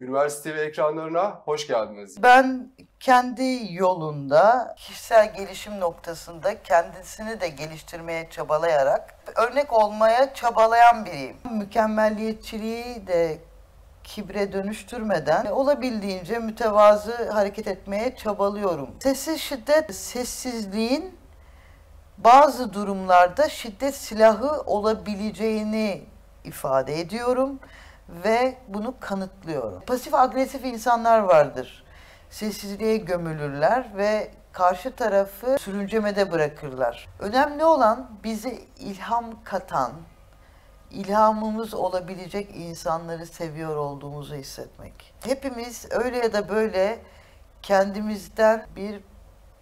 Üniversite ve ekranlarına hoş geldiniz. Ben kendi yolunda, kişisel gelişim noktasında kendisini de geliştirmeye çabalayarak örnek olmaya çabalayan biriyim. Mükemmelliyetçiliği de kibre dönüştürmeden olabildiğince mütevazı hareket etmeye çabalıyorum. Sessiz şiddet, sessizliğin bazı durumlarda şiddet silahı olabileceğini ifade ediyorum ve bunu kanıtlıyorum. Pasif agresif insanlar vardır. Sessizliğe gömülürler ve karşı tarafı sürüncemede bırakırlar. Önemli olan bize ilham katan, ilhamımız olabilecek insanları seviyor olduğumuzu hissetmek. Hepimiz öyle ya da böyle kendimizden bir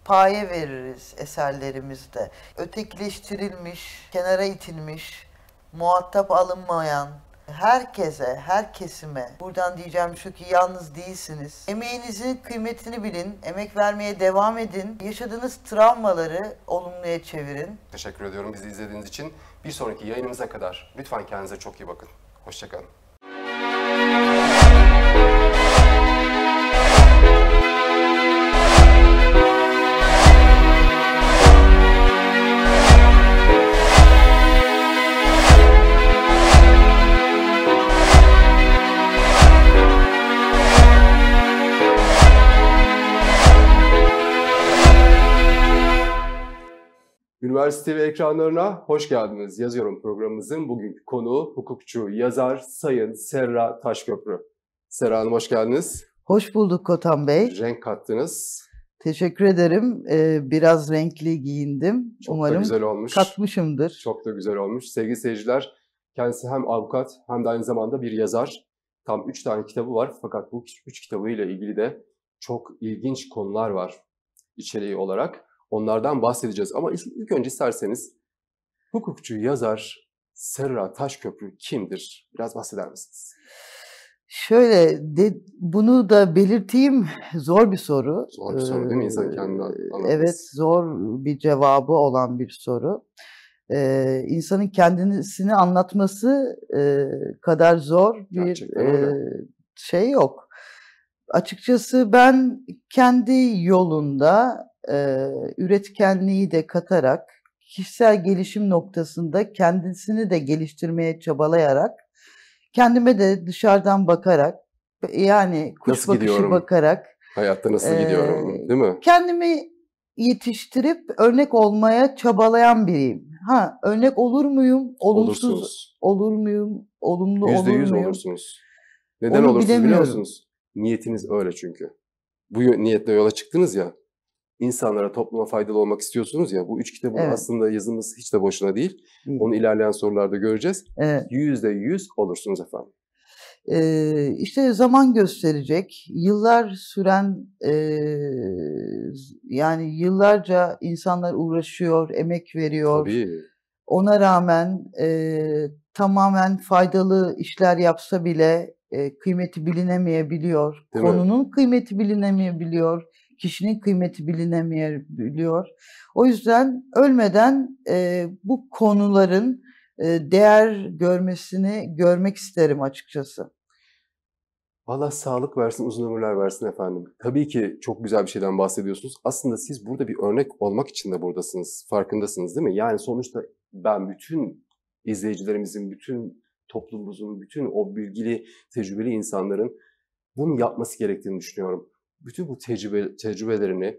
paye veririz eserlerimizde. Ötekileştirilmiş, kenara itilmiş, muhatap alınmayan, herkese, her kesime buradan diyeceğim şu ki yalnız değilsiniz. Emeğinizin kıymetini bilin, emek vermeye devam edin. Yaşadığınız travmaları olumluya çevirin. Teşekkür ediyorum bizi izlediğiniz için. Bir sonraki yayınımıza kadar lütfen kendinize çok iyi bakın. Hoşçakalın. Üniversite ve ekranlarına hoş geldiniz. Yazıyorum programımızın bugünkü konuğu hukukçu, yazar Sayın Serra Taşköprü. Serra Hanım hoş geldiniz. Hoş bulduk Kotan Bey. Renk kattınız. Teşekkür ederim. Ee, biraz renkli giyindim. Çok Umarım da güzel olmuş. katmışımdır. Çok da güzel olmuş. Sevgili seyirciler, kendisi hem avukat hem de aynı zamanda bir yazar. Tam üç tane kitabı var fakat bu üç kitabıyla ilgili de çok ilginç konular var içeriği olarak. Onlardan bahsedeceğiz ama ilk önce isterseniz hukukçu yazar Serra Taşköprü kimdir? Biraz bahseder misiniz? Şöyle de, bunu da belirteyim zor bir soru. Zor bir soru değil mi insan ee, kendini anlatması? Evet zor bir cevabı olan bir soru. Ee, insanın kendisini anlatması e, kadar zor bir e, şey yok. Açıkçası ben kendi yolunda e, üretkenliği de katarak kişisel gelişim noktasında kendisini de geliştirmeye çabalayarak kendime de dışarıdan bakarak yani kuş nasıl bakışı gidiyorum? bakarak hayatta nasıl e, gidiyorum değil mi? Kendimi yetiştirip örnek olmaya çabalayan biriyim. Ha örnek olur muyum? Olumsuz olursunuz. olur muyum? Olumlu olur muyum? olursunuz. Neden Onu olursunuz biliyor musunuz? Niyetiniz öyle çünkü. Bu niyetle yola çıktınız ya insanlara, topluma faydalı olmak istiyorsunuz ya. Bu üç kitabın evet. aslında yazımız hiç de boşuna değil. değil. Onu ilerleyen sorularda göreceğiz. Yüzde evet. yüz olursunuz efendim. Ee, işte zaman gösterecek. Yıllar süren e, yani yıllarca insanlar uğraşıyor, emek veriyor. Tabii. Ona rağmen e, tamamen faydalı işler yapsa bile e, kıymeti bilinemeyebiliyor. Değil Konunun mi? kıymeti bilinemeyebiliyor kişinin kıymeti bilinemiyor, biliyor. O yüzden ölmeden e, bu konuların e, değer görmesini görmek isterim açıkçası. Allah sağlık versin, uzun ömürler versin efendim. Tabii ki çok güzel bir şeyden bahsediyorsunuz. Aslında siz burada bir örnek olmak için de buradasınız. Farkındasınız değil mi? Yani sonuçta ben bütün izleyicilerimizin, bütün toplumumuzun, bütün o bilgili, tecrübeli insanların bunu yapması gerektiğini düşünüyorum bütün bu tecrübe, tecrübelerini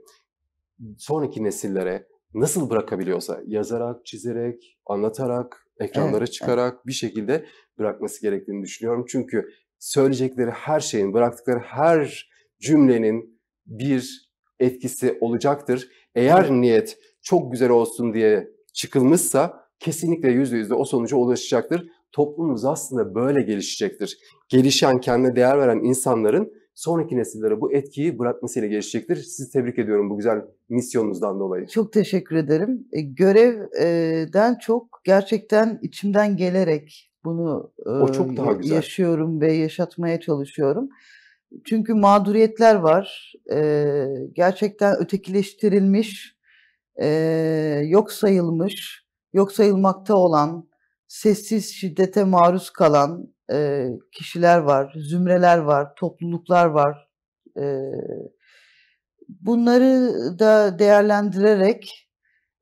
sonraki nesillere nasıl bırakabiliyorsa yazarak, çizerek, anlatarak, ekranlara evet, çıkarak evet. bir şekilde bırakması gerektiğini düşünüyorum. Çünkü söyleyecekleri her şeyin, bıraktıkları her cümlenin bir etkisi olacaktır. Eğer evet. niyet çok güzel olsun diye çıkılmışsa kesinlikle yüzde yüzde o sonuca ulaşacaktır. Toplumumuz aslında böyle gelişecektir. Gelişen, kendine değer veren insanların sonraki nesillere bu etkiyi bırakmasıyla gelişecektir. Sizi tebrik ediyorum bu güzel misyonunuzdan dolayı. Çok teşekkür ederim. E, Görevden e, çok gerçekten içimden gelerek bunu e, o çok daha güzel. yaşıyorum ve yaşatmaya çalışıyorum. Çünkü mağduriyetler var. Gerçekten ötekileştirilmiş, yok sayılmış, yok sayılmakta olan, sessiz şiddete maruz kalan, e, kişiler var, zümreler var, topluluklar var. E, bunları da değerlendirerek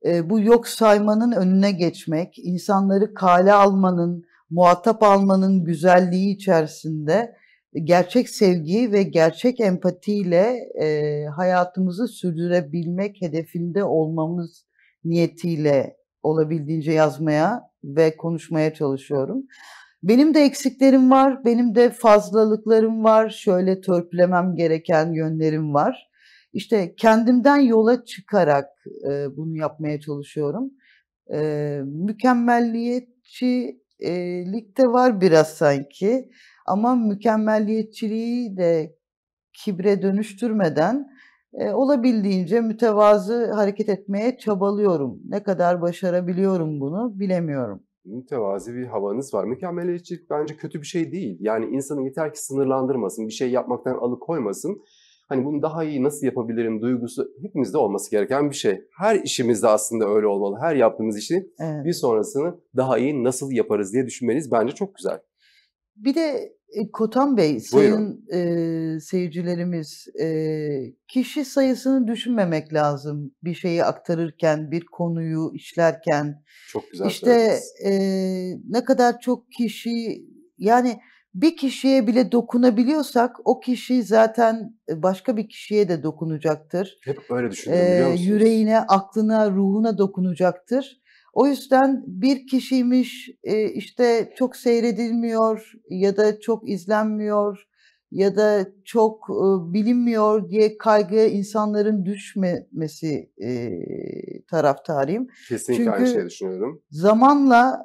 e, bu yok saymanın önüne geçmek, insanları kale almanın, muhatap almanın güzelliği içerisinde gerçek sevgi ve gerçek empatiyle e, hayatımızı sürdürebilmek hedefinde olmamız niyetiyle olabildiğince yazmaya ve konuşmaya çalışıyorum. Benim de eksiklerim var, benim de fazlalıklarım var, şöyle törpülemem gereken yönlerim var. İşte kendimden yola çıkarak e, bunu yapmaya çalışıyorum. E, mükemmelliyetçilik de var biraz sanki ama mükemmelliyetçiliği de kibre dönüştürmeden e, olabildiğince mütevazı hareket etmeye çabalıyorum. Ne kadar başarabiliyorum bunu bilemiyorum mütevazi bir havanız var. Mükemmeliyetçilik bence kötü bir şey değil. Yani insanı yeter ki sınırlandırmasın, bir şey yapmaktan alıkoymasın. Hani bunu daha iyi nasıl yapabilirim duygusu hepimizde olması gereken bir şey. Her işimizde aslında öyle olmalı. Her yaptığımız işin evet. bir sonrasını daha iyi nasıl yaparız diye düşünmeniz Bence çok güzel. Bir de e, Kotan Bey, sayın e, seyircilerimiz, e, kişi sayısını düşünmemek lazım bir şeyi aktarırken, bir konuyu işlerken. Çok güzel İşte e, ne kadar çok kişi, yani bir kişiye bile dokunabiliyorsak o kişi zaten başka bir kişiye de dokunacaktır. Hep böyle düşünüyorum biliyor musunuz? Yüreğine, aklına, ruhuna dokunacaktır. O yüzden bir kişiymiş e, işte çok seyredilmiyor ya da çok izlenmiyor ya da çok e, bilinmiyor diye kaygı insanların düşmemesi e, taraftarıyım. Kesinlikle Çünkü aynı şeyi düşünüyorum. Zamanla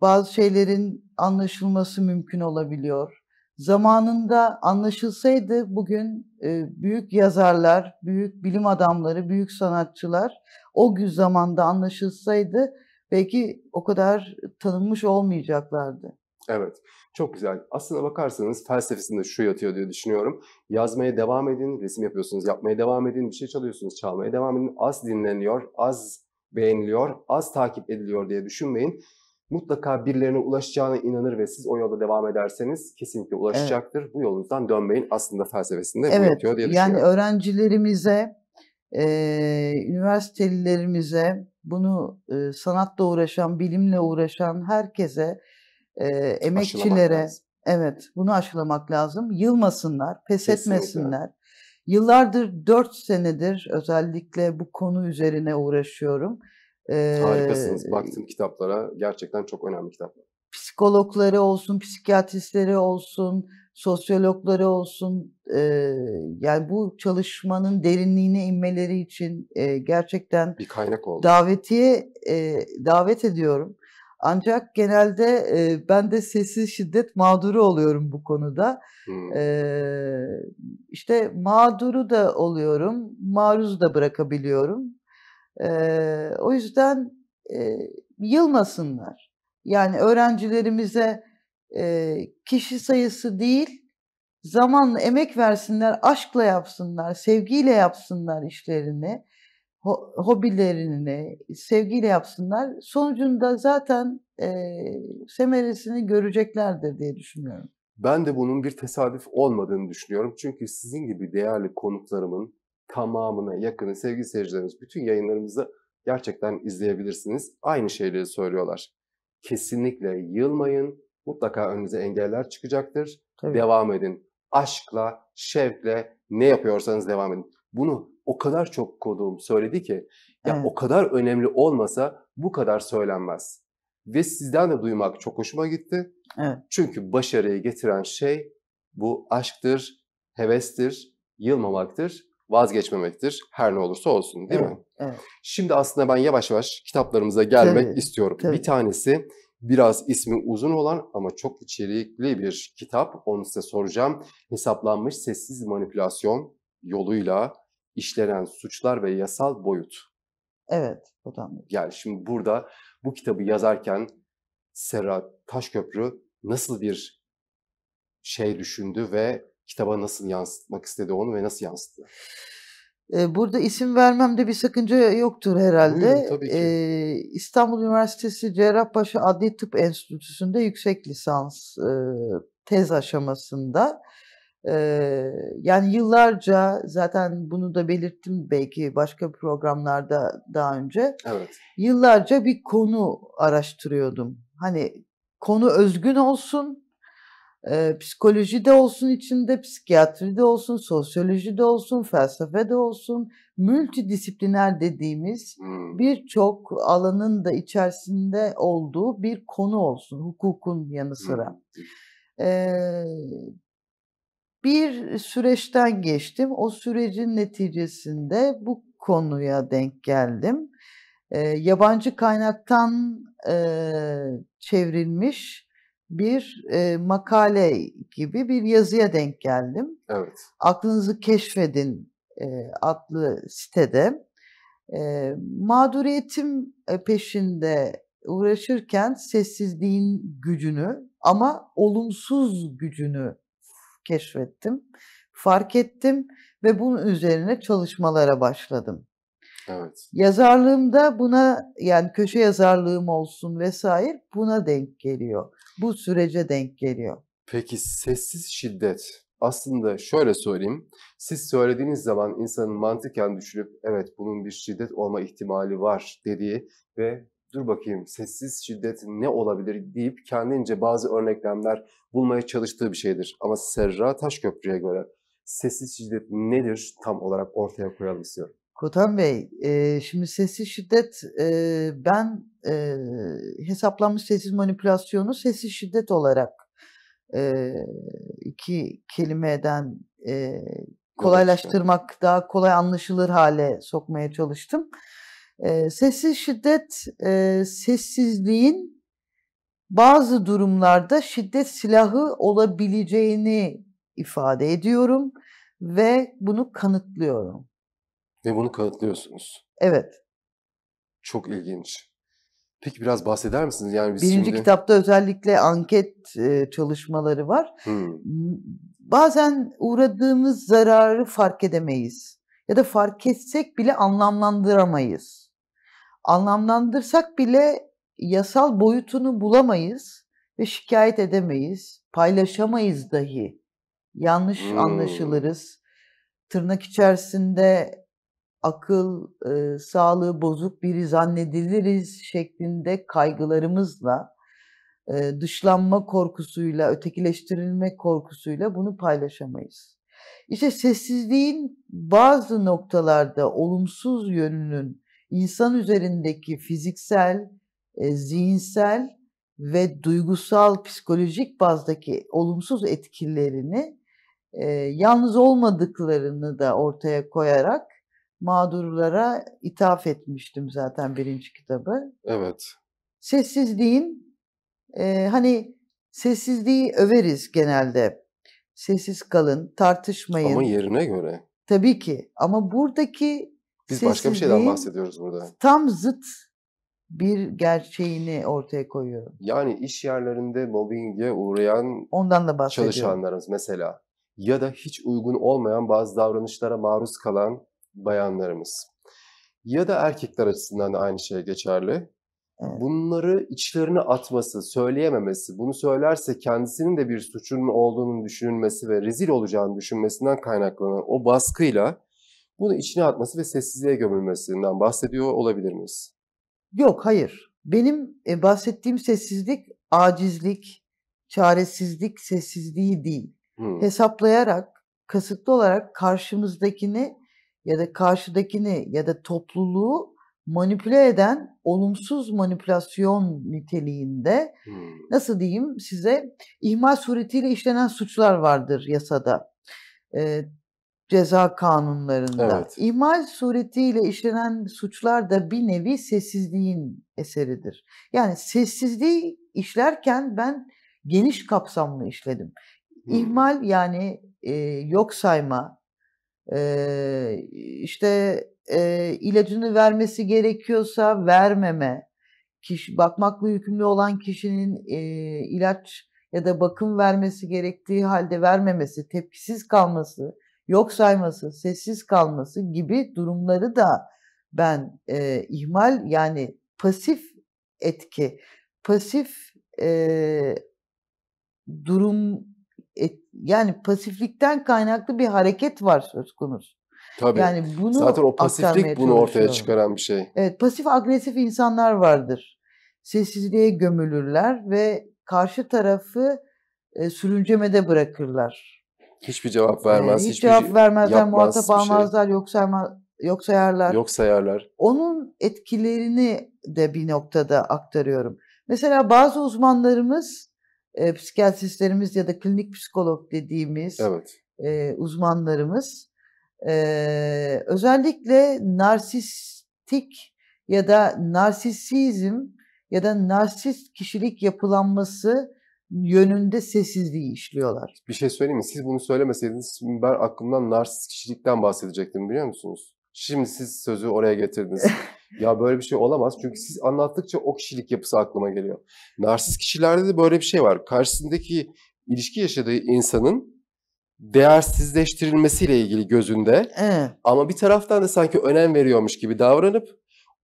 bazı şeylerin anlaşılması mümkün olabiliyor zamanında anlaşılsaydı bugün e, büyük yazarlar, büyük bilim adamları, büyük sanatçılar o gün zamanda anlaşılsaydı belki o kadar tanınmış olmayacaklardı. Evet, çok güzel. Aslına bakarsanız felsefesinde şu yatıyor diye düşünüyorum. Yazmaya devam edin, resim yapıyorsunuz, yapmaya devam edin, bir şey çalıyorsunuz, çalmaya devam edin. Az dinleniyor, az beğeniliyor, az takip ediliyor diye düşünmeyin mutlaka birilerine ulaşacağına inanır ve siz o yolda devam ederseniz kesinlikle ulaşacaktır. Evet. Bu yolunuzdan dönmeyin aslında felsefesinde evet, bu yatıyor diye Yani öğrencilerimize, e, üniversitelilerimize, bunu e, sanatla uğraşan, bilimle uğraşan herkese, e, emekçilere evet bunu aşılamak lazım. Yılmasınlar, pes kesinlikle. etmesinler. Yıllardır, dört senedir özellikle bu konu üzerine uğraşıyorum. Harikasınız. Baktım kitaplara. Gerçekten çok önemli kitaplar. Psikologları olsun, psikiyatristleri olsun, sosyologları olsun. yani bu çalışmanın derinliğine inmeleri için gerçekten bir kaynak oldu. Davetiye davet ediyorum. Ancak genelde e, ben de sessiz şiddet mağduru oluyorum bu konuda. Hmm. E, işte mağduru da oluyorum, maruz da bırakabiliyorum. Ee, o yüzden e, yılmasınlar. Yani öğrencilerimize e, kişi sayısı değil, zamanla emek versinler, aşkla yapsınlar, sevgiyle yapsınlar işlerini, ho hobilerini sevgiyle yapsınlar. Sonucunda zaten e, semeresini göreceklerdir diye düşünüyorum. Ben de bunun bir tesadüf olmadığını düşünüyorum. Çünkü sizin gibi değerli konuklarımın tamamına yakını sevgili seyircilerimiz bütün yayınlarımızı gerçekten izleyebilirsiniz. Aynı şeyleri söylüyorlar. Kesinlikle yılmayın. Mutlaka önünüze engeller çıkacaktır. Tabii. Devam edin. Aşkla, şevkle ne yapıyorsanız devam edin. Bunu o kadar çok konuğum söyledi ki ya evet. o kadar önemli olmasa bu kadar söylenmez. Ve sizden de duymak çok hoşuma gitti. Evet. Çünkü başarıyı getiren şey bu aşktır, hevestir, yılmamaktır vazgeçmemektir her ne olursa olsun değil evet, mi? Evet. Şimdi aslında ben yavaş yavaş kitaplarımıza gelmek tabii, istiyorum. Tabii. Bir tanesi biraz ismi uzun olan ama çok içerikli bir kitap. Onu size soracağım. Hesaplanmış sessiz manipülasyon yoluyla işlenen suçlar ve yasal boyut. Evet, bu da. Yani şimdi burada bu kitabı yazarken Serra Taşköprü nasıl bir şey düşündü ve kitaba nasıl yansıtmak istedi onu ve nasıl yansıttı? Burada isim vermemde bir sakınca yoktur herhalde. Buyurun, tabii ki. Ee, İstanbul Üniversitesi Cerrahpaşa Adli Tıp Enstitüsü'nde yüksek lisans e, tez aşamasında. E, yani yıllarca zaten bunu da belirttim belki başka programlarda daha önce. Evet. Yıllarca bir konu araştırıyordum. Hani konu özgün olsun, e, de olsun içinde, psikiyatri de olsun, sosyoloji de olsun, felsefe de olsun, multidisipliner dediğimiz birçok alanın da içerisinde olduğu bir konu olsun hukukun yanı sıra. E, bir süreçten geçtim. O sürecin neticesinde bu konuya denk geldim. E, yabancı kaynaktan e, çevrilmiş bir e, makale gibi bir yazıya denk geldim. Evet. Aklınızı keşfedin e, adlı sitede. E, mağduriyetim e, peşinde uğraşırken sessizliğin gücünü ama olumsuz gücünü keşfettim, fark ettim ve bunun üzerine çalışmalara başladım. Evet. Yazarlığım da buna yani köşe yazarlığım olsun vesaire buna denk geliyor bu sürece denk geliyor. Peki sessiz şiddet aslında şöyle söyleyeyim. Siz söylediğiniz zaman insanın mantıken düşünüp evet bunun bir şiddet olma ihtimali var dediği ve dur bakayım sessiz şiddet ne olabilir deyip kendince bazı örneklemler bulmaya çalıştığı bir şeydir. Ama Serra Taşköprü'ye göre sessiz şiddet nedir tam olarak ortaya koyalım istiyorum. Kutan Bey, e, şimdi sessiz şiddet e, ben e, hesaplanmış sessiz manipülasyonu sessiz şiddet olarak e, iki kelimeden e, kolaylaştırmak, daha kolay anlaşılır hale sokmaya çalıştım. E, sessiz şiddet, e, sessizliğin bazı durumlarda şiddet silahı olabileceğini ifade ediyorum ve bunu kanıtlıyorum. Ve bunu kanıtlıyorsunuz. Evet. Çok ilginç. Peki biraz bahseder misiniz? Yani biz Birinci şimdi... kitapta özellikle anket e, çalışmaları var. Hmm. Bazen uğradığımız zararı fark edemeyiz. Ya da fark etsek bile anlamlandıramayız. Anlamlandırsak bile yasal boyutunu bulamayız ve şikayet edemeyiz. Paylaşamayız dahi. Yanlış hmm. anlaşılırız. Tırnak içerisinde akıl e, sağlığı bozuk biri zannediliriz şeklinde kaygılarımızla, e, dışlanma korkusuyla, ötekileştirilme korkusuyla bunu paylaşamayız. İşte sessizliğin bazı noktalarda olumsuz yönünün insan üzerindeki fiziksel, e, zihinsel ve duygusal, psikolojik bazdaki olumsuz etkilerini e, yalnız olmadıklarını da ortaya koyarak mağdurlara ithaf etmiştim zaten birinci kitabı. Evet. Sessizliğin e, hani sessizliği överiz genelde. Sessiz kalın, tartışmayın. Ama yerine göre. Tabii ki ama buradaki Biz başka bir şeyden bahsediyoruz burada. Tam zıt bir gerçeğini ortaya koyuyorum. Yani iş yerlerinde mobbinge uğrayan Ondan da çalışanlarımız mesela ya da hiç uygun olmayan bazı davranışlara maruz kalan bayanlarımız. Ya da erkekler açısından da aynı şey geçerli. Bunları içlerine atması, söyleyememesi, bunu söylerse kendisinin de bir suçunun olduğunu düşünülmesi ve rezil olacağını düşünmesinden kaynaklanan o baskıyla bunu içine atması ve sessizliğe gömülmesinden bahsediyor olabilir miyiz? Yok, hayır. Benim e, bahsettiğim sessizlik acizlik, çaresizlik, sessizliği değil. Hmm. Hesaplayarak, kasıtlı olarak karşımızdakini ya da karşıdakini ya da topluluğu manipüle eden olumsuz manipülasyon niteliğinde hmm. nasıl diyeyim size ihmal suretiyle işlenen suçlar vardır yasada. E, ceza kanunlarında. Evet. İhmal suretiyle işlenen suçlar da bir nevi sessizliğin eseridir. Yani sessizliği işlerken ben geniş kapsamlı işledim. Hmm. İhmal yani e, yok sayma, e, işte e, ilacını vermesi gerekiyorsa vermeme, kişi bakmakla yükümlü olan kişinin e, ilaç ya da bakım vermesi gerektiği halde vermemesi, tepkisiz kalması, yok sayması, sessiz kalması gibi durumları da ben e, ihmal yani pasif etki, pasif e, durum et, yani pasiflikten kaynaklı bir hareket var söz konusu. Tabii. Yani bunu Zaten o pasiflik bunu ortaya çıkaran bir şey. Evet, pasif agresif insanlar vardır. Sessizliğe gömülürler ve karşı tarafı e, sürüncemede bırakırlar. Hiçbir cevap vermez. Ee, hiç cevap vermezler, muhatap şey. almazlar, şey. yok, sayma, yok sayarlar. Yok sayarlar. Onun etkilerini de bir noktada aktarıyorum. Mesela bazı uzmanlarımız e, psikiyatristlerimiz ya da klinik psikolog dediğimiz evet. e, uzmanlarımız e, özellikle narsistik ya da narsisizm ya da narsist kişilik yapılanması yönünde sessizliği işliyorlar. Bir şey söyleyeyim mi? Siz bunu söylemeseydiniz ben aklımdan narsist kişilikten bahsedecektim biliyor musunuz? Şimdi siz sözü oraya getirdiniz. Ya böyle bir şey olamaz. Çünkü siz anlattıkça o kişilik yapısı aklıma geliyor. Narsist kişilerde de böyle bir şey var. Karşısındaki ilişki yaşadığı insanın değersizleştirilmesiyle ilgili gözünde evet. ama bir taraftan da sanki önem veriyormuş gibi davranıp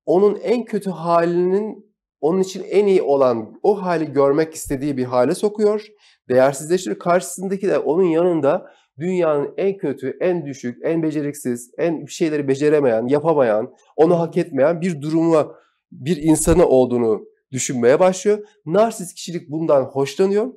onun en kötü halinin onun için en iyi olan o hali görmek istediği bir hale sokuyor. Değersizleştiriyor. Karşısındaki de onun yanında dünyanın en kötü, en düşük, en beceriksiz, en bir şeyleri beceremeyen, yapamayan, onu hak etmeyen bir duruma bir insanı olduğunu düşünmeye başlıyor. Narsist kişilik bundan hoşlanıyor.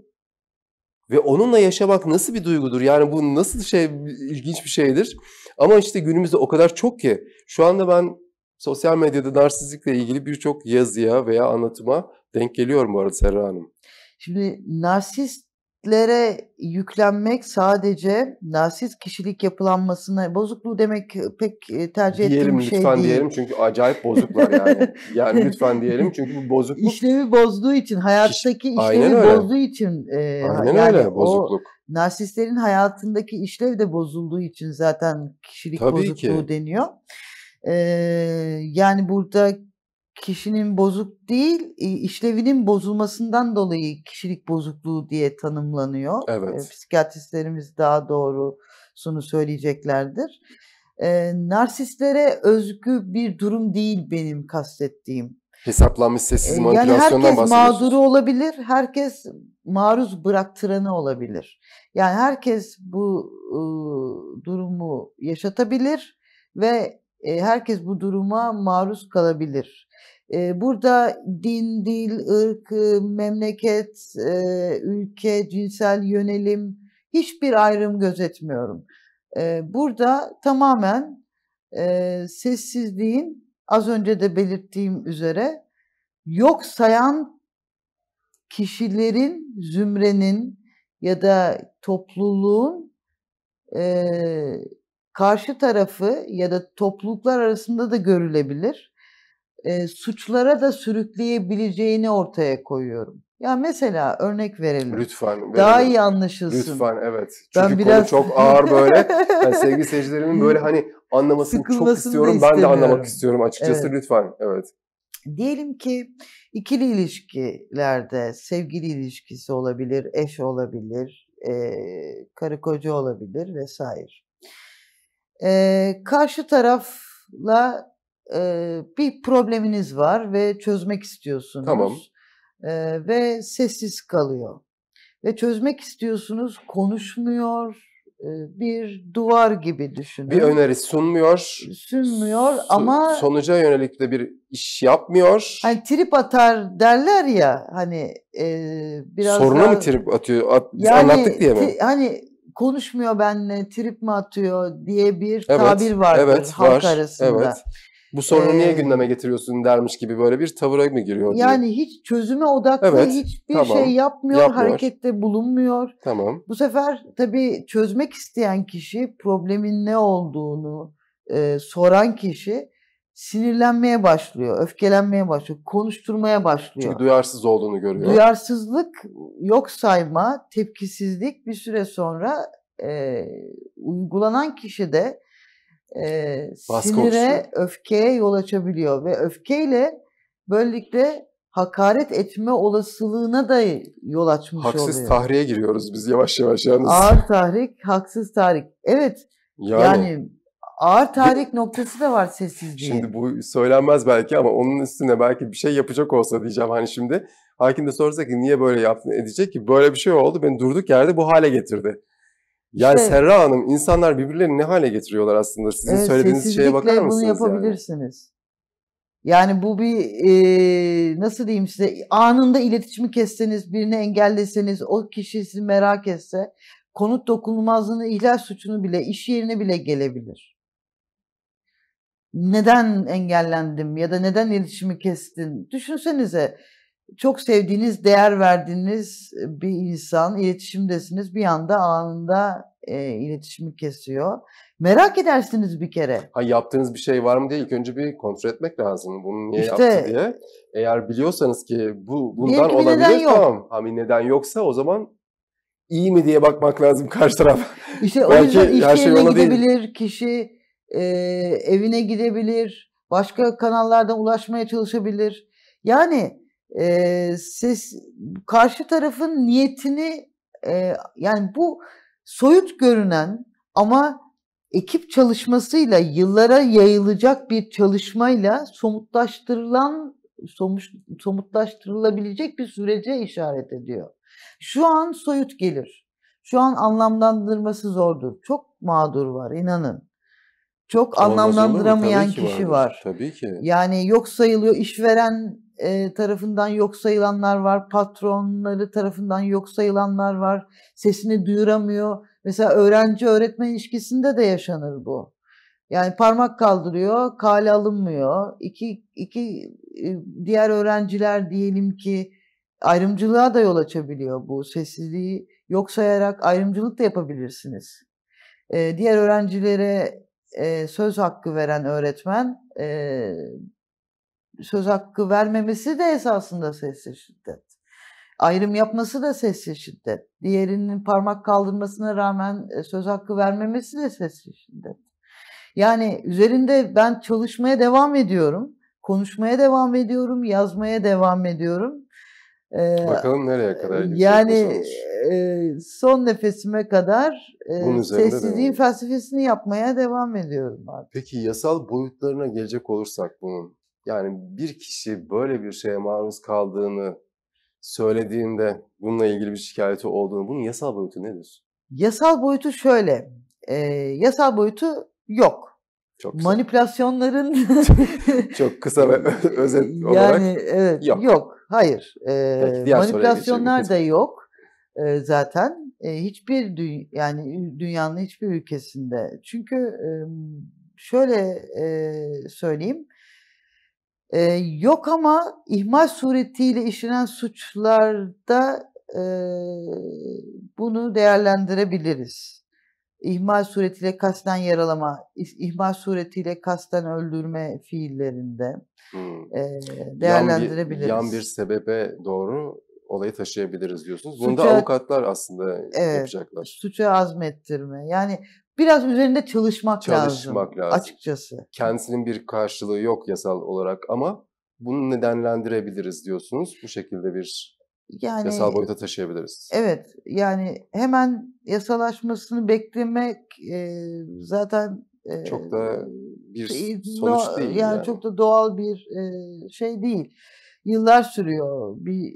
Ve onunla yaşamak nasıl bir duygudur? Yani bu nasıl şey ilginç bir şeydir? Ama işte günümüzde o kadar çok ki şu anda ben sosyal medyada narsizlikle ilgili birçok yazıya veya anlatıma denk geliyorum bu arada Serra Hanım. Şimdi narsist lere yüklenmek sadece narsist kişilik yapılanmasına bozukluğu demek pek tercih ettiğim diyelim, bir şey lütfen değil. Diyelim çünkü acayip bozuklar yani. Yani lütfen diyelim çünkü bu bozukluk. İşlevi bozduğu için hayattaki işlevi Aynen bozduğu için. E, Aynen yani öyle bozukluk. O, narsistlerin hayatındaki işlev de bozulduğu için zaten kişilik Tabii bozukluğu ki. deniyor. Ee, yani burada kişinin bozuk değil, e, işlevinin bozulmasından dolayı kişilik bozukluğu diye tanımlanıyor. E, evet. Psikiyatristlerimiz daha doğrusunu söyleyeceklerdir. E, narsistlere özgü bir durum değil benim kastettiğim. Hesaplanmış sessiz e, manipülasyondan yani herkes mağduru olabilir, herkes maruz bıraktıranı olabilir. Yani herkes bu durumu yaşatabilir ve e, herkes bu duruma maruz kalabilir. E, burada din, dil, ırk, memleket, e, ülke, cinsel yönelim hiçbir ayrım gözetmiyorum. E, burada tamamen e, sessizliğin az önce de belirttiğim üzere yok sayan kişilerin, zümrenin ya da topluluğun e, karşı tarafı ya da topluluklar arasında da görülebilir. E, suçlara da sürükleyebileceğini ortaya koyuyorum. Ya mesela örnek verelim. Lütfen. Verelim. Daha iyi anlaşılsın. Lütfen evet. Çünkü ben biraz... konu çok ağır böyle. Yani sevgili seyircilerimin böyle hani anlamasını Sıkılmasını çok istiyorum. Ben de anlamak istiyorum açıkçası evet. lütfen. Evet. Diyelim ki ikili ilişkilerde sevgili ilişkisi olabilir, eş olabilir, e, karı koca olabilir vesaire. E, karşı tarafla e, bir probleminiz var ve çözmek istiyorsunuz. Tamam. E, ve sessiz kalıyor. Ve çözmek istiyorsunuz, konuşmuyor, bir duvar gibi düşünün. Bir öneri sunmuyor. Sunmuyor su, ama sonuca yönelik de bir iş yapmıyor. Hani trip atar derler ya hani e, biraz Soruna daha, mı trip atıyor? At, yani, anlattık diye mi? T- hani konuşmuyor benle, trip mi atıyor diye bir evet, tabir vardır evet, halk var, arasında. Evet. Bu sorunu ee, niye gündeme getiriyorsun dermiş gibi böyle bir tavıra mı giriyor? Diye. Yani hiç çözüme odaklı evet, hiçbir şey tamam, şey yapmıyor, yapmıyor, harekette bulunmuyor. Tamam. Bu sefer tabii çözmek isteyen kişi problemin ne olduğunu e, soran kişi sinirlenmeye başlıyor, öfkelenmeye başlıyor, konuşturmaya başlıyor. Çünkü duyarsız olduğunu görüyor. Duyarsızlık, yok sayma, tepkisizlik bir süre sonra e, uygulanan kişi de e, sinire, kokusu. öfkeye yol açabiliyor ve öfkeyle böylelikle hakaret etme olasılığına da yol açmış haksız oluyor. Haksız tahriye giriyoruz biz yavaş yavaş yalnız. Ağır tahrik, haksız tahrik. Evet. Yani, yani ağır tarih noktası da var sessizliğin. Şimdi bu söylenmez belki ama onun üstüne belki bir şey yapacak olsa diyeceğim hani şimdi. Hakim de sorsa ki niye böyle yaptın edecek ki böyle bir şey oldu beni durduk yerde bu hale getirdi. Yani işte, Serra Hanım insanlar birbirlerini ne hale getiriyorlar aslında sizin evet, söylediğiniz şeye bakar mısınız? bunu yapabilirsiniz. Yani, yani bu bir e, nasıl diyeyim size anında iletişimi kesseniz birini engelleseniz o kişi sizi merak etse konut dokunulmazlığını ihlal suçunu bile iş yerine bile gelebilir neden engellendim ya da neden iletişimi kestin? Düşünsenize çok sevdiğiniz, değer verdiğiniz e, bir insan, iletişimdesiniz bir anda anında e, iletişimi kesiyor. Merak edersiniz bir kere. Ha yaptığınız bir şey var mı diye ilk önce bir kontrol etmek lazım. Bunu niye işte, yaptı diye. Eğer biliyorsanız ki bu bundan ki olabilir neden yok. tamam. Hani neden yoksa o zaman iyi mi diye bakmak lazım karşı taraf. İşte o yüzden şey iş yerine gidebilir değil. kişi e, evine gidebilir, başka kanallardan ulaşmaya çalışabilir. Yani e, ses karşı tarafın niyetini e, yani bu soyut görünen ama ekip çalışmasıyla yıllara yayılacak bir çalışmayla somutlaştırılan somut, somutlaştırılabilecek bir sürece işaret ediyor. Şu an soyut gelir. Şu an anlamlandırması zordur. Çok mağdur var inanın çok Olmaz anlamlandıramayan tabii kişi var. Tabii ki. Yani yok sayılıyor işveren e, tarafından yok sayılanlar var, patronları tarafından yok sayılanlar var, sesini duyuramıyor. Mesela öğrenci öğretmen ilişkisinde de yaşanır bu. Yani parmak kaldırıyor, kale alınmıyor. İki, iki e, diğer öğrenciler diyelim ki ayrımcılığa da yol açabiliyor bu. Sessizliği yok sayarak ayrımcılık da yapabilirsiniz. Ee, diğer öğrencilere e, söz hakkı veren öğretmen e, söz hakkı vermemesi de esasında sessiz şiddet. Ayrım yapması da sessiz şiddet. Diğerinin parmak kaldırmasına rağmen söz hakkı vermemesi de sessiz şiddet. Yani üzerinde ben çalışmaya devam ediyorum, konuşmaya devam ediyorum, yazmaya devam ediyorum. Ee, Bakalım nereye kadar gidecek Yani e, son nefesime kadar e, sessizliğin felsefesini yapmaya devam ediyorum artık. Peki yasal boyutlarına gelecek olursak bunun yani bir kişi böyle bir şeye maruz kaldığını söylediğinde bununla ilgili bir şikayeti olduğunu bunun yasal boyutu nedir? Yasal boyutu şöyle. E, yasal boyutu yok. Çok kısa. Manipülasyonların çok kısa ve özet olarak yani, evet, yok. yok. Hayır. E, Peki, manipülasyonlar da yok e, zaten. E, hiçbir dü- yani dünyanın hiçbir ülkesinde. Çünkü e, şöyle e, söyleyeyim. E, yok ama ihmal suretiyle işlenen suçlarda e, bunu değerlendirebiliriz ihmal suretiyle kasten yaralama, ihmal suretiyle kasten öldürme fiillerinde hmm. e, değerlendirebiliriz. Yan bir, yan bir sebebe doğru olayı taşıyabiliriz diyorsunuz. Bunu suça, da avukatlar aslında evet, yapacaklar. Suça azmettirme. Yani biraz üzerinde çalışmak, çalışmak lazım, lazım açıkçası. Kendisinin bir karşılığı yok yasal olarak ama bunu nedenlendirebiliriz diyorsunuz. Bu şekilde bir yani yasal boyuta taşıyabiliriz. Evet yani hemen yasalaşmasını beklemek e, zaten e, çok da bir şey, sonuç do- değil. Yani, yani çok da doğal bir e, şey değil. Yıllar sürüyor bir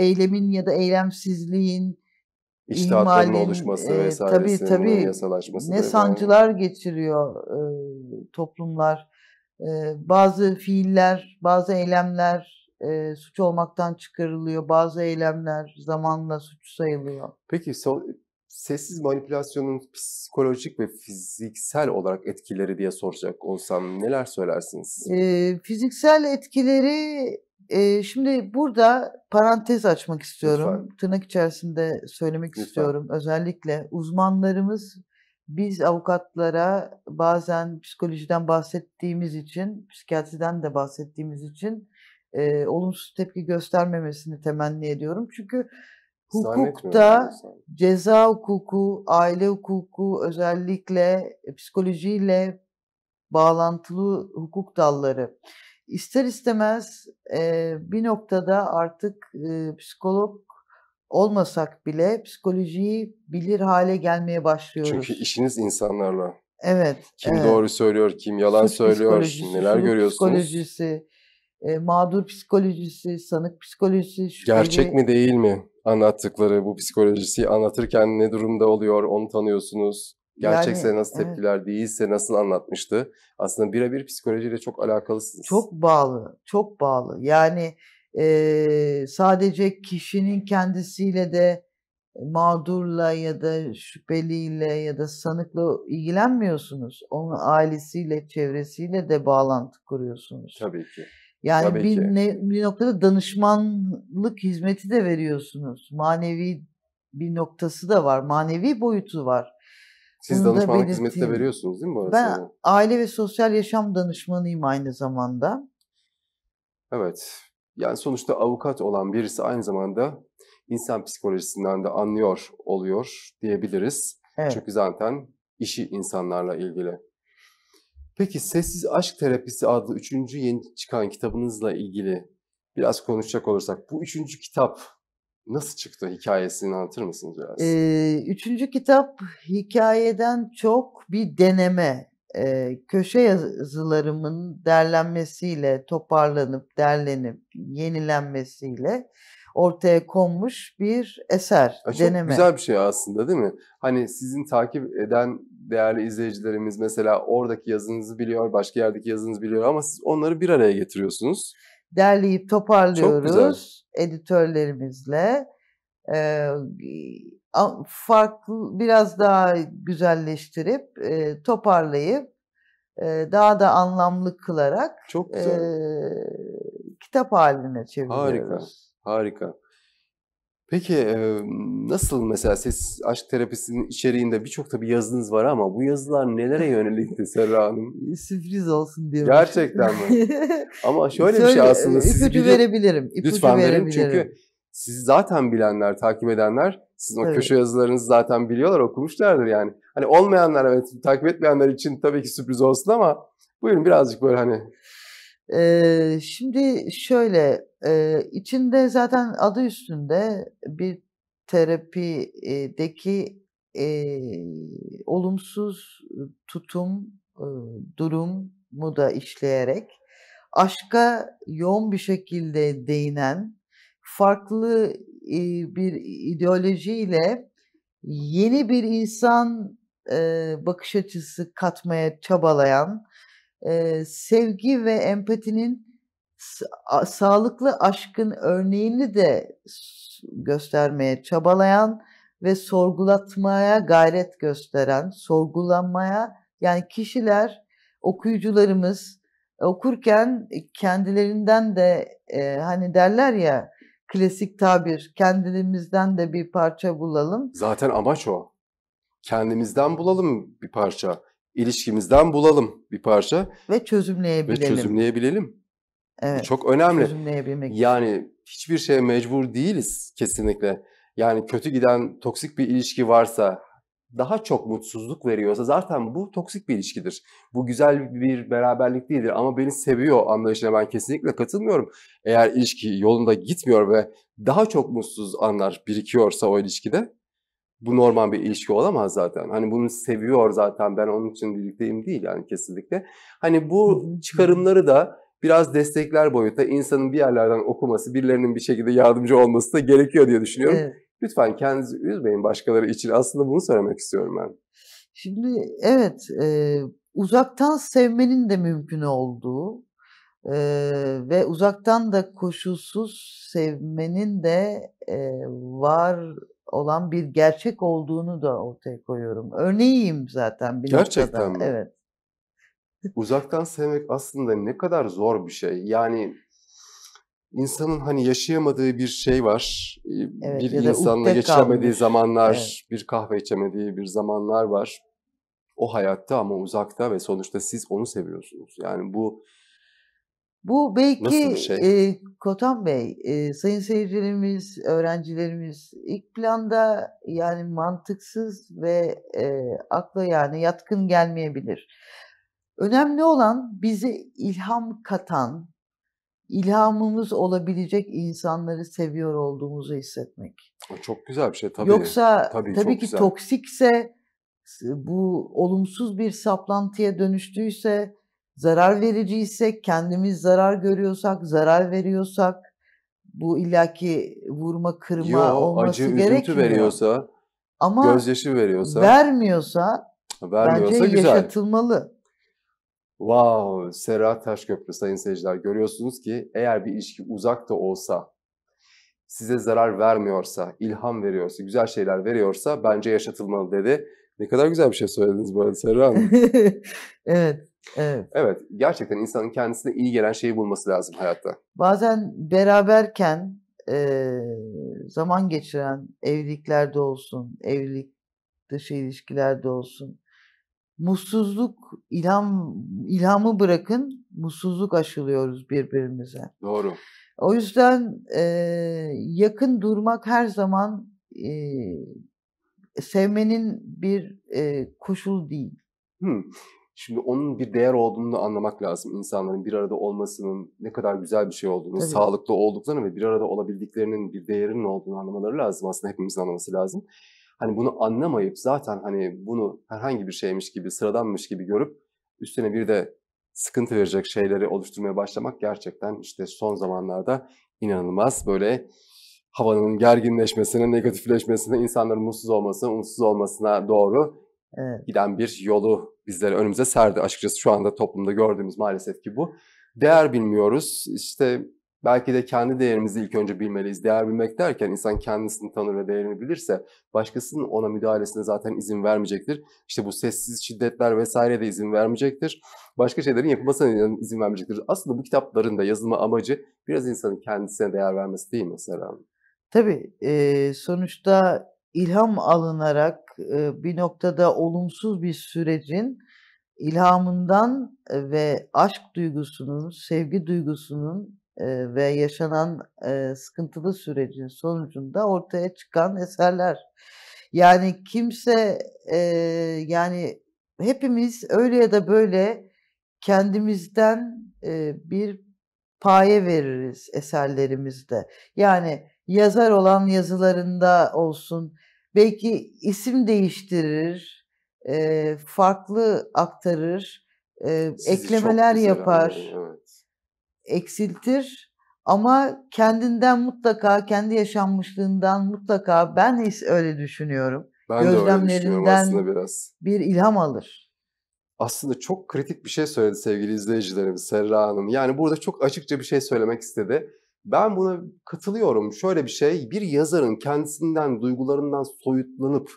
eylemin ya da eylemsizliğin İştahatların oluşması e, tabii, tabii, yasalaşması. Ne sancılar yani. geçiriyor e, toplumlar. E, bazı fiiller, bazı eylemler e, suç olmaktan çıkarılıyor. Bazı eylemler zamanla suç sayılıyor. Peki so sessiz manipülasyonun psikolojik ve fiziksel olarak etkileri diye soracak olsam neler söylersiniz? E, fiziksel etkileri e, şimdi burada parantez açmak istiyorum. Lütfen. Tırnak içerisinde söylemek Lütfen. istiyorum. Özellikle uzmanlarımız biz avukatlara bazen psikolojiden bahsettiğimiz için, psikiyatriden de bahsettiğimiz için e, olumsuz tepki göstermemesini temenni ediyorum. Çünkü hukukta ceza hukuku, aile hukuku özellikle e, psikolojiyle bağlantılı hukuk dalları ister istemez e, bir noktada artık e, psikolog olmasak bile psikolojiyi bilir hale gelmeye başlıyoruz. Çünkü işiniz insanlarla. Evet. Kim evet. doğru söylüyor, kim yalan söylüyor, neler görüyorsunuz. Psikolojisi, e, mağdur psikolojisi, sanık psikolojisi. Şüpheli. Gerçek mi değil mi anlattıkları bu psikolojisi anlatırken ne durumda oluyor onu tanıyorsunuz. Gerçekse yani, nasıl tepkiler evet. değilse nasıl anlatmıştı. Aslında birebir psikolojiyle çok alakalısınız. Çok bağlı, çok bağlı. Yani e, sadece kişinin kendisiyle de mağdurla ya da şüpheliyle ya da sanıkla ilgilenmiyorsunuz. Onun ailesiyle, çevresiyle de bağlantı kuruyorsunuz. Tabii ki. Yani Tabii bir, ne, bir noktada danışmanlık hizmeti de veriyorsunuz. Manevi bir noktası da var. Manevi boyutu var. Siz Bunu danışmanlık hizmeti de veriyorsunuz değil mi bu arada? Ben aile ve sosyal yaşam danışmanıyım aynı zamanda. Evet. Yani sonuçta avukat olan birisi aynı zamanda insan psikolojisinden de anlıyor oluyor diyebiliriz. Evet. Çünkü zaten işi insanlarla ilgili. Peki Sessiz Aşk Terapisi adlı üçüncü yeni çıkan kitabınızla ilgili biraz konuşacak olursak bu üçüncü kitap nasıl çıktı hikayesini anlatır mısınız biraz? Ee, üçüncü kitap hikayeden çok bir deneme. Ee, köşe yazılarımın derlenmesiyle, toparlanıp, derlenip, yenilenmesiyle ortaya konmuş bir eser, ya deneme. Çok güzel bir şey aslında değil mi? Hani sizin takip eden değerli izleyicilerimiz mesela oradaki yazınızı biliyor, başka yerdeki yazınızı biliyor ama siz onları bir araya getiriyorsunuz. Derleyip toparlıyoruz Çok güzel. editörlerimizle. Ee, farklı biraz daha güzelleştirip e, toparlayıp e, daha da anlamlı kılarak Çok e, güzel. E, kitap haline çeviriyoruz. Harika. Harika. Peki nasıl mesela siz aşk terapisinin içeriğinde birçok tabi yazınız var ama bu yazılar nelere yönelikti Serra Hanım? Sürpriz olsun diye. Gerçekten mi? ama şöyle Söyle, bir şey aslında. E, siz ipucu verebilirim. Ipucu lütfen verebilirim. verin çünkü sizi zaten bilenler, takip edenler sizin o köşe yazılarınızı zaten biliyorlar, okumuşlardır yani. Hani olmayanlar evet takip etmeyenler için tabii ki sürpriz olsun ama buyurun birazcık böyle hani Eee, şimdi şöyle, eee, içinde zaten adı üstünde bir terapideki eee, olumsuz, ııı, tutum, ııı, durumu da işleyerek aşka yoğun bir şekilde değinen, farklı, iii, bir ideolojiyle yeni bir insan, eee, bakış açısı katmaya çabalayan e, sevgi ve empatinin sa sağlıklı aşkın örneğini de göstermeye çabalayan ve sorgulatmaya gayret gösteren, sorgulanmaya yani kişiler, okuyucularımız okurken kendilerinden de e, hani derler ya klasik tabir kendimizden de bir parça bulalım. Zaten amaç o. Kendimizden bulalım bir parça ilişkimizden bulalım bir parça. Ve çözümleyebilelim. Ve çözümleyebilelim. Evet. Bu çok önemli. Çözümleyebilmek. Yani hiçbir şeye mecbur değiliz kesinlikle. Yani kötü giden toksik bir ilişki varsa daha çok mutsuzluk veriyorsa zaten bu toksik bir ilişkidir. Bu güzel bir beraberlik değildir ama beni seviyor anlayışına ben kesinlikle katılmıyorum. Eğer ilişki yolunda gitmiyor ve daha çok mutsuz anlar birikiyorsa o ilişkide bu normal bir ilişki olamaz zaten. Hani bunu seviyor zaten ben onun için birlikteyim değil yani kesinlikle. Hani bu çıkarımları da biraz destekler boyutta insanın bir yerlerden okuması, birilerinin bir şekilde yardımcı olması da gerekiyor diye düşünüyorum. Evet. Lütfen kendinizi üzmeyin başkaları için. Aslında bunu söylemek istiyorum ben. Şimdi evet e, uzaktan sevmenin de mümkün olduğu e, ve uzaktan da koşulsuz sevmenin de e, var olan bir gerçek olduğunu da ortaya koyuyorum. Örneğim zaten bir Gerçekten noktada. mi? Evet. Uzaktan sevmek aslında ne kadar zor bir şey. Yani insanın hani yaşayamadığı bir şey var. Evet, bir ya insanla geçemediği zamanlar, evet. bir kahve içemediği bir zamanlar var. O hayatta ama uzakta ve sonuçta siz onu seviyorsunuz. Yani bu bu belki Nasıl şey? e, Kotan Bey, e, sayın seyircilerimiz, öğrencilerimiz ilk planda yani mantıksız ve e, akla yani yatkın gelmeyebilir. Önemli olan bize ilham katan, ilhamımız olabilecek insanları seviyor olduğumuzu hissetmek. O çok güzel bir şey tabii. Yoksa tabii, tabii ki güzel. toksikse, bu olumsuz bir saplantıya dönüştüyse zarar vericiysek, kendimiz zarar görüyorsak, zarar veriyorsak bu illaki vurma, kırma Yo, olması acı, gerekmiyor. veriyorsa, Ama gözyaşı veriyorsa, vermiyorsa, vermiyorsa bence güzel. yaşatılmalı. Wow, Serra Taşköprü sayın seyirciler görüyorsunuz ki eğer bir ilişki uzak da olsa, size zarar vermiyorsa, ilham veriyorsa, güzel şeyler veriyorsa bence yaşatılmalı dedi. Ne kadar güzel bir şey söylediniz bu arada Serra Hanım. evet. Evet. evet. Gerçekten insanın kendisine iyi gelen şeyi bulması lazım hayatta. Bazen beraberken e, zaman geçiren evliliklerde olsun, evlilik dışı ilişkilerde olsun mutsuzluk ilham ilhamı bırakın mutsuzluk aşılıyoruz birbirimize. Doğru. O yüzden e, yakın durmak her zaman e, sevmenin bir e, koşul değil. Hmm. Şimdi onun bir değer olduğunu anlamak lazım. İnsanların bir arada olmasının ne kadar güzel bir şey olduğunu, Tabii. sağlıklı olduklarını ve bir arada olabildiklerinin bir değerinin olduğunu anlamaları lazım. Aslında hepimizin anlaması lazım. Hani bunu anlamayıp zaten hani bunu herhangi bir şeymiş gibi, sıradanmış gibi görüp üstüne bir de sıkıntı verecek şeyleri oluşturmaya başlamak gerçekten işte son zamanlarda inanılmaz böyle havanın gerginleşmesine, negatifleşmesine, insanların mutsuz olmasına, umutsuz olmasına doğru evet. giden bir yolu bizlere önümüze serdi. Açıkçası şu anda toplumda gördüğümüz maalesef ki bu. Değer bilmiyoruz. İşte belki de kendi değerimizi ilk önce bilmeliyiz. Değer bilmek derken insan kendisini tanır ve değerini bilirse başkasının ona müdahalesine zaten izin vermeyecektir. İşte bu sessiz şiddetler vesaire de izin vermeyecektir. Başka şeylerin yapılmasına izin vermeyecektir. Aslında bu kitapların da yazılma amacı biraz insanın kendisine değer vermesi değil mesela. Tabii e, sonuçta ilham alınarak bir noktada olumsuz bir sürecin ilhamından ve aşk duygusunun, sevgi duygusunun ve yaşanan sıkıntılı sürecin sonucunda ortaya çıkan eserler. Yani kimse yani hepimiz öyle ya da böyle kendimizden bir paye veririz eserlerimizde. Yani yazar olan yazılarında olsun. Belki isim değiştirir, e, farklı aktarır, e, eklemeler yapar, evet. eksiltir. Ama kendinden mutlaka, kendi yaşanmışlığından mutlaka ben öyle düşünüyorum. Ben gözlemlerinden biraz. bir ilham alır. Aslında çok kritik bir şey söyledi sevgili izleyicilerim Serra Hanım. Yani burada çok açıkça bir şey söylemek istedi. Ben buna katılıyorum. Şöyle bir şey, bir yazarın kendisinden, duygularından soyutlanıp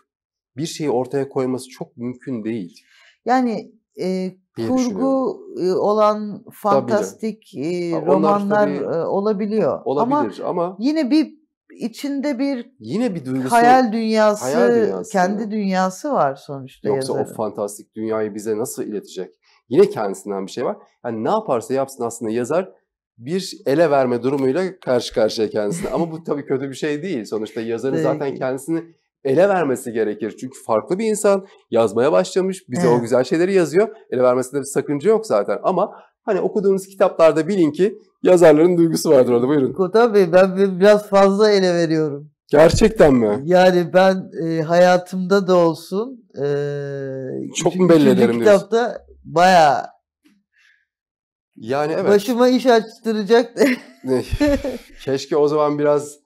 bir şeyi ortaya koyması çok mümkün değil. Yani e, kurgu e, olan fantastik e, Tabii. E, romanlar tabii, olabiliyor. Olabilir ama, ama yine bir içinde bir yine bir duygusu, hayal dünyası, hayal dünyası kendi dünyası var sonuçta. Yoksa yazarın. o fantastik dünyayı bize nasıl iletecek? Yine kendisinden bir şey var. Yani ne yaparsa yapsın aslında yazar bir ele verme durumuyla karşı karşıya kendisine. Ama bu tabii kötü bir şey değil. Sonuçta yazarın zaten kendisini ele vermesi gerekir. Çünkü farklı bir insan yazmaya başlamış, bize o güzel şeyleri yazıyor. Ele vermesinde bir sakınca yok zaten. Ama hani okuduğunuz kitaplarda bilin ki yazarların duygusu vardır orada. Buyurun. Tabii ben biraz fazla ele veriyorum. Gerçekten mi? Yani ben e, hayatımda da olsun e, çok mu belli ederim kitapta diyorsun? bayağı yani evet. Başıma iş açtıracak. Keşke o zaman biraz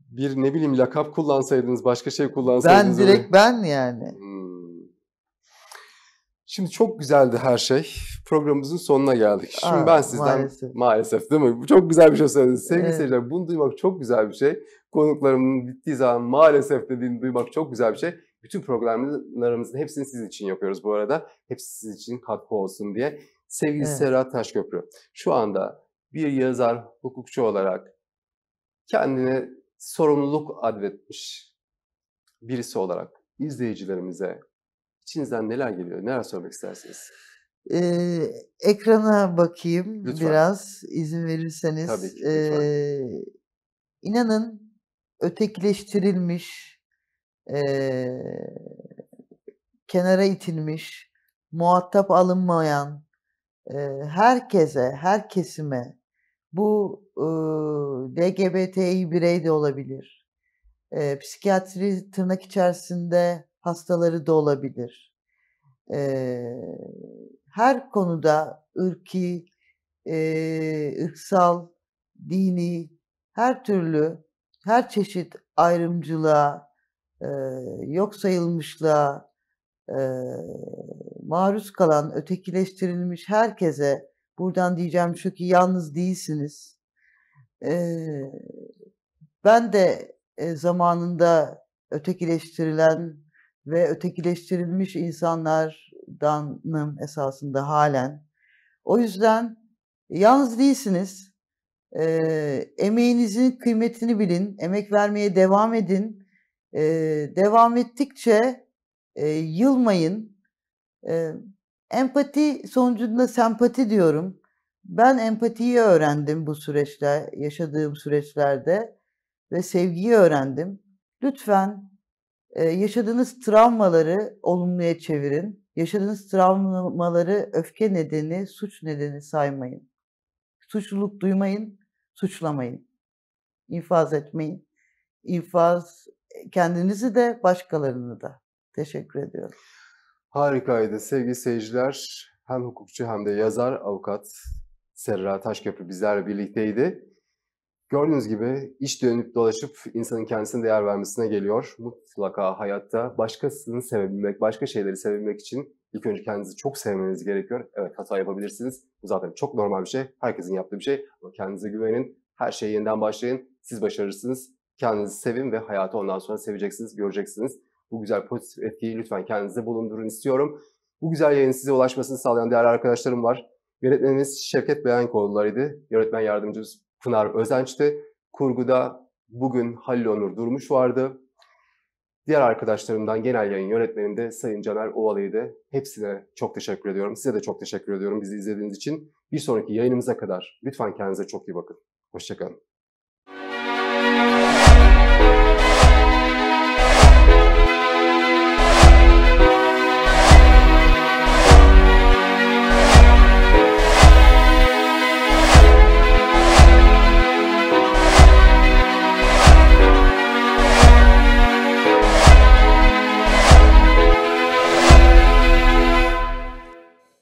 bir ne bileyim lakap kullansaydınız, başka şey kullansaydınız. Ben direkt öyle. ben yani. Hmm. Şimdi çok güzeldi her şey. Programımızın sonuna geldik. Şimdi Aa, ah, ben sizden maalesef. maalesef değil mi? Çok güzel bir şey söylediniz. Sevgili evet. seyirciler bunu duymak çok güzel bir şey. Konuklarımın bittiği zaman maalesef dediğini duymak çok güzel bir şey. Bütün programlarımızın hepsini sizin için yapıyoruz bu arada. Hepsi sizin için katkı olsun diye. Sevgili evet. Serhat Taşköprü, şu anda bir yazar, hukukçu olarak kendine sorumluluk adetmiş birisi olarak izleyicilerimize içinizden neler geliyor, neler söylemek istersiniz? Ee, ekrana bakayım lütfen. biraz izin verirseniz. Tabii ki, Ee, inanın ötekileştirilmiş, e, kenara itilmiş, muhatap alınmayan, herkese, her kesime bu e, LGBTİ birey de olabilir. E, psikiyatri tırnak içerisinde hastaları da olabilir. E, her konuda ırki, e, ırksal, dini, her türlü, her çeşit ayrımcılığa, e, yok sayılmışlığa, e, maruz kalan, ötekileştirilmiş herkese buradan diyeceğim şu ki yalnız değilsiniz. Ee, ben de e, zamanında ötekileştirilen ve ötekileştirilmiş insanlardanım esasında halen. O yüzden yalnız değilsiniz. E, emeğinizin kıymetini bilin, emek vermeye devam edin. E, devam ettikçe e, yılmayın, e, empati sonucunda sempati diyorum. Ben empatiyi öğrendim bu süreçte, yaşadığım süreçlerde ve sevgiyi öğrendim. Lütfen e, yaşadığınız travmaları olumluya çevirin. Yaşadığınız travmaları öfke nedeni, suç nedeni saymayın. Suçluluk duymayın, suçlamayın. İnfaz etmeyin. İnfaz e, kendinizi de başkalarını da. Teşekkür ediyorum. Harikaydı sevgili seyirciler. Hem hukukçu hem de yazar, avukat Serra Taşköprü bizlerle birlikteydi. Gördüğünüz gibi iş dönüp dolaşıp insanın kendisine değer vermesine geliyor. Mutlaka hayatta başkasını sevebilmek, başka şeyleri sevebilmek için ilk önce kendinizi çok sevmeniz gerekiyor. Evet hata yapabilirsiniz. Bu zaten çok normal bir şey. Herkesin yaptığı bir şey. Ama kendinize güvenin. Her şeyi yeniden başlayın. Siz başarırsınız. Kendinizi sevin ve hayatı ondan sonra seveceksiniz, göreceksiniz. Bu güzel pozitif etkiyi lütfen kendinize bulundurun istiyorum. Bu güzel yayın size ulaşmasını sağlayan değerli arkadaşlarım var. Yönetmenimiz Şevket Beyankoğlu'larıydı. Yönetmen yardımcımız Pınar Özenç'ti. Kurguda bugün Halil Onur Durmuş vardı. Diğer arkadaşlarımdan genel yayın yönetmenim de Sayın Caner Ovalı'ydı. Hepsine çok teşekkür ediyorum. Size de çok teşekkür ediyorum bizi izlediğiniz için. Bir sonraki yayınımıza kadar lütfen kendinize çok iyi bakın. Hoşçakalın.